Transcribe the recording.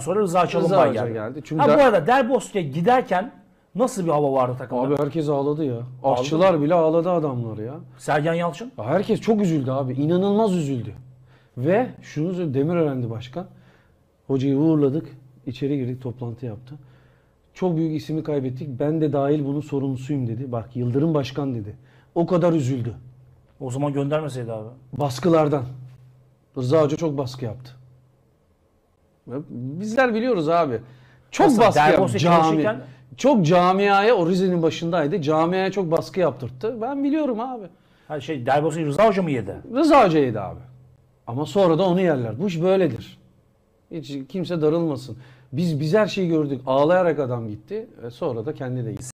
sonra Rıza Çalınbay geldi. geldi. Çünkü ha, bu arada Derbostik'e giderken nasıl bir hava vardı takımda? Abi herkes ağladı ya. Aşçılar bile ağladı adamları ya. Sergen Yalçın? Ya Herkes çok üzüldü abi. İnanılmaz üzüldü. Ve şunu söyleyeyim öğrendi başkan. Hocayı uğurladık. içeri girdik toplantı yaptı. Çok büyük ismi kaybettik. Ben de dahil bunun sorumlusuyum dedi. Bak Yıldırım Başkan dedi. O kadar üzüldü. O zaman göndermeseydi abi. Baskılardan. Rıza Hoca çok baskı yaptı. Bizler biliyoruz abi. Çok Aslında baskı yaptı. Cami, çok camiaya o Rize'nin başındaydı. Camiaya çok baskı yaptırttı. Ben biliyorum abi. Ha şey Derbos'u Rıza Hoca mı yedi? Rıza Hoca yedi abi. Ama sonra da onu yerler. Bu iş böyledir. Hiç kimse darılmasın. Biz biz her şeyi gördük. Ağlayarak adam gitti. E, sonra da kendi de gitti.